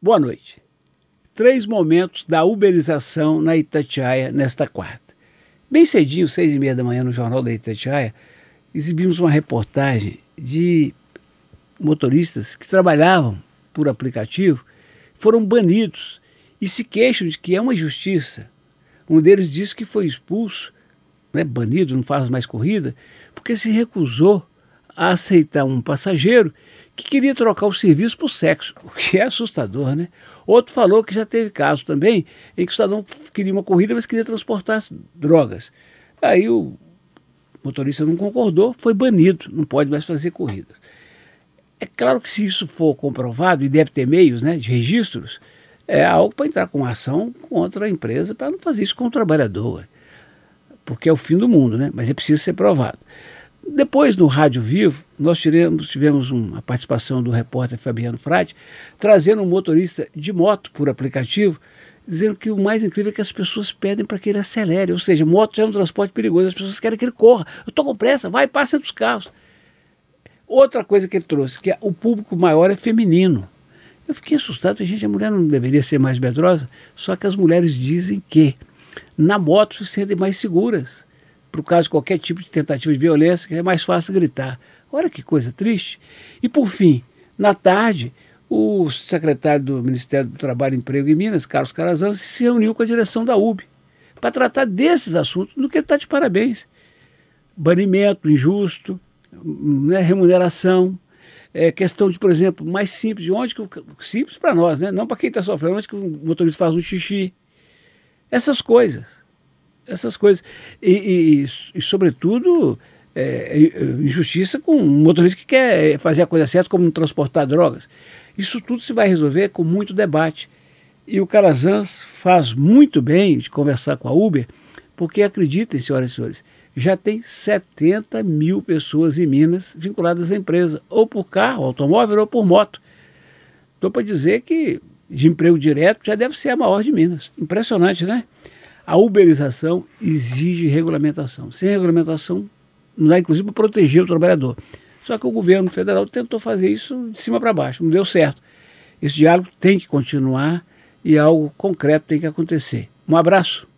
Boa noite. Três momentos da uberização na Itatiaia nesta quarta. Bem cedinho, seis e meia da manhã, no Jornal da Itatiaia, exibimos uma reportagem de motoristas que trabalhavam por aplicativo, foram banidos e se queixam de que é uma injustiça. Um deles disse que foi expulso, né, banido, não faz mais corrida, porque se recusou a aceitar um passageiro que queria trocar o serviço por sexo, o que é assustador, né? Outro falou que já teve caso também em que o cidadão queria uma corrida, mas queria transportar drogas. Aí o motorista não concordou, foi banido, não pode mais fazer corridas. É claro que se isso for comprovado, e deve ter meios né, de registros, é algo para entrar com ação contra a empresa para não fazer isso com o trabalhador. Porque é o fim do mundo, né? Mas é preciso ser provado. Depois, no Rádio Vivo, nós tivemos, tivemos uma participação do repórter Fabiano Frade, trazendo um motorista de moto por aplicativo, dizendo que o mais incrível é que as pessoas pedem para que ele acelere. Ou seja, moto já é um transporte perigoso, as pessoas querem que ele corra. Eu estou com pressa, vai, passa entre os carros. Outra coisa que ele trouxe, que é o público maior é feminino. Eu fiquei assustado, falei, gente, a mulher não deveria ser mais medrosa, só que as mulheres dizem que na moto se sentem mais seguras para o caso de qualquer tipo de tentativa de violência, que é mais fácil gritar. Olha que coisa triste. E por fim, na tarde, o secretário do Ministério do Trabalho, Emprego e Minas, Carlos Carazans, se reuniu com a direção da UB para tratar desses assuntos, no que ele está de parabéns. Banimento injusto, né, remuneração, é, questão de, por exemplo, mais simples, de onde que o, simples para nós, né? não para quem está sofrendo, onde que o motorista faz um xixi. Essas coisas essas coisas. E, e, e sobretudo, é, é, é, injustiça com um motorista que quer fazer a coisa certa, como transportar drogas. Isso tudo se vai resolver com muito debate. E o Calazans faz muito bem de conversar com a Uber, porque acreditem, senhoras e senhores, já tem 70 mil pessoas em Minas vinculadas à empresa, ou por carro, automóvel ou por moto. Estou para dizer que de emprego direto já deve ser a maior de Minas. Impressionante, né? a uberização exige regulamentação. Sem regulamentação, não dá inclusive para proteger o trabalhador. Só que o governo federal tentou fazer isso de cima para baixo, não deu certo. Esse diálogo tem que continuar e algo concreto tem que acontecer. Um abraço.